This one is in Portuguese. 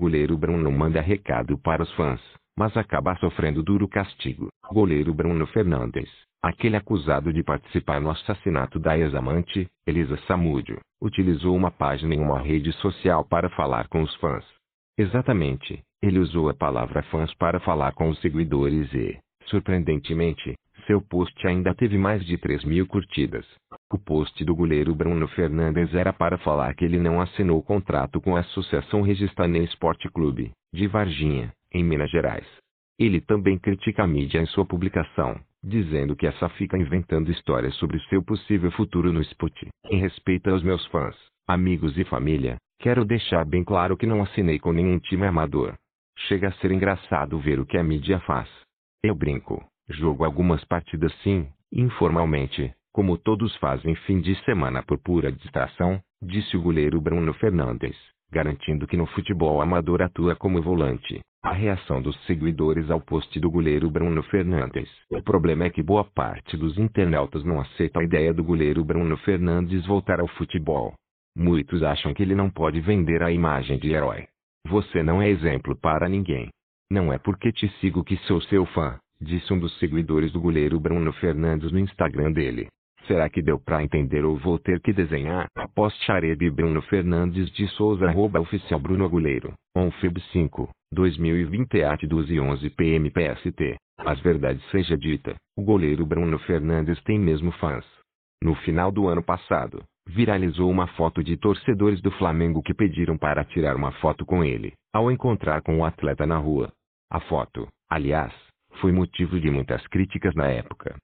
Goleiro Bruno manda recado para os fãs, mas acaba sofrendo duro castigo. Goleiro Bruno Fernandes, aquele acusado de participar no assassinato da ex-amante, Elisa Samúdio, utilizou uma página em uma rede social para falar com os fãs. Exatamente, ele usou a palavra fãs para falar com os seguidores e, surpreendentemente, seu post ainda teve mais de 3 mil curtidas. O post do goleiro Bruno Fernandes era para falar que ele não assinou contrato com a Associação Registanê Esporte Clube, de Varginha, em Minas Gerais. Ele também critica a mídia em sua publicação, dizendo que essa fica inventando histórias sobre seu possível futuro no esporte. Em respeito aos meus fãs, amigos e família, quero deixar bem claro que não assinei com nenhum time amador. Chega a ser engraçado ver o que a mídia faz. Eu brinco, jogo algumas partidas sim, informalmente, como todos fazem fim de semana por pura distração, disse o goleiro Bruno Fernandes, garantindo que no futebol amador atua como volante. A reação dos seguidores ao post do goleiro Bruno Fernandes. O problema é que boa parte dos internautas não aceita a ideia do goleiro Bruno Fernandes voltar ao futebol. Muitos acham que ele não pode vender a imagem de herói. Você não é exemplo para ninguém. Não é porque te sigo que sou seu fã, disse um dos seguidores do goleiro Bruno Fernandes no Instagram dele. Será que deu para entender ou vou ter que desenhar? Após Arebe Bruno Fernandes de Souza arroba oficial Bruno Aguleiro. Onfib 5, 2020 at 1211 PM PST. As verdades seja dita, o goleiro Bruno Fernandes tem mesmo fãs. No final do ano passado, viralizou uma foto de torcedores do Flamengo que pediram para tirar uma foto com ele, ao encontrar com o atleta na rua. A foto, aliás, foi motivo de muitas críticas na época.